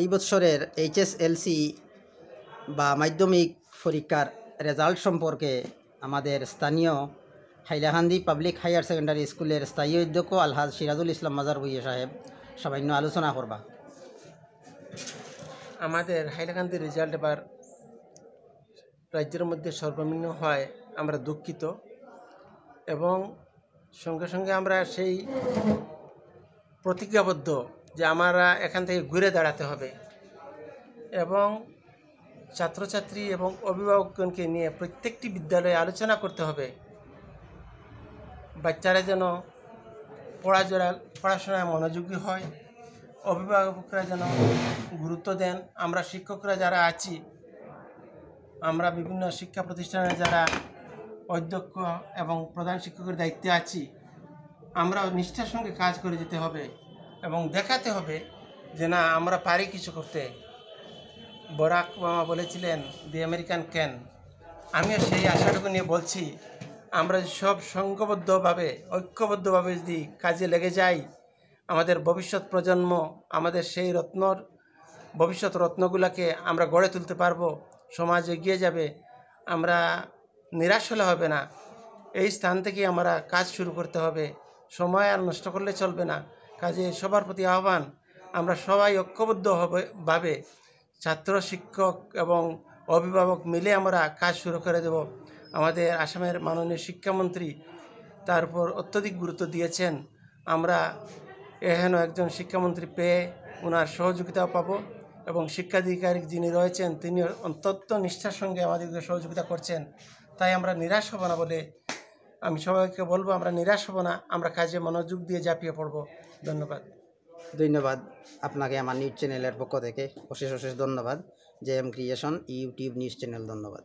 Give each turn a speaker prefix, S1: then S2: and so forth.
S1: এই বৎসরের এইচএসএলসি বা মাধ্যমিক পরীক্ষার রেজাল্ট সম্পর্কে আমাদের স্থানীয় হাইলাহান্দি পাবলিক হায়ার সেকেন্ডারি স্কুলের স্থায়ী অধ্যক্ষ আলহাজ সিরাজুল ইসলাম মাজার ভুইয়া সাহেব সামান্য আলোচনা করবা
S2: আমাদের হাইলাকান্দি রেজাল্ট এবার রাজ্যের মধ্যে সর্বনিম্ন হয় আমরা দুঃখিত এবং সঙ্গে সঙ্গে আমরা সেই প্রতিজ্ঞাবদ্ধ যে আমরা এখান থেকে ঘুরে দাঁড়াতে হবে এবং ছাত্রছাত্রী এবং অভিভাবকগণকে নিয়ে প্রত্যেকটি বিদ্যালয়ে আলোচনা করতে হবে বাচ্চারা যেন পড়াজোড়া পড়াশোনায় মনোযোগী হয় অভিভাবকরা যেন গুরুত্ব দেন আমরা শিক্ষকরা যারা আছি আমরা বিভিন্ন শিক্ষা প্রতিষ্ঠানে যারা অধ্যক্ষ এবং প্রধান শিক্ষকের দায়িত্বে আছি আমরা নিষ্ঠার সঙ্গে কাজ করে যেতে হবে এবং দেখাতে হবে যে না আমরা পারি কিছু করতে বরাক মামা বলেছিলেন দি আমেরিকান ক্যান আমিও সেই আশাটুকু নিয়ে বলছি আমরা সব সংঘবদ্ধভাবে ঐক্যবদ্ধভাবে যদি কাজে লেগে যাই আমাদের ভবিষ্যৎ প্রজন্ম আমাদের সেই রত্নর ভবিষ্যৎ রত্নগুলোকে আমরা গড়ে তুলতে পারবো সমাজ এগিয়ে যাবে আমরা নিরাশ হলে হবে না এই স্থান থেকে আমরা কাজ শুরু করতে হবে সময় আর নষ্ট করলে চলবে না কাজে সবার প্রতি আহ্বান আমরা সবাই ঐক্যবদ্ধ হবে ভাবে ছাত্র শিক্ষক এবং অভিভাবক মিলে আমরা কাজ শুরু করে দেব আমাদের আসামের মাননীয় শিক্ষামন্ত্রী তার উপর অত্যধিক গুরুত্ব দিয়েছেন আমরা এহেন একজন শিক্ষামন্ত্রী পেয়ে ওনার সহযোগিতাও পাব এবং শিক্ষাধিকারী যিনি রয়েছেন তিনি অত্যন্ত নিষ্ঠার সঙ্গে আমাদেরকে সহযোগিতা করছেন তাই আমরা নিরাশ হব না বলে আমি সবাইকে বলবো আমরা নিরাশ হব না আমরা কাজে মনোযোগ দিয়ে ঝাঁপিয়ে পড়ব ধন্যবাদ ধন্যবাদ
S1: আপনাকে আমার নিউজ চ্যানেলের পক্ষ থেকে অশেষ অশেষ ধন্যবাদ J M creation YouTube news channel ধন্যবাদ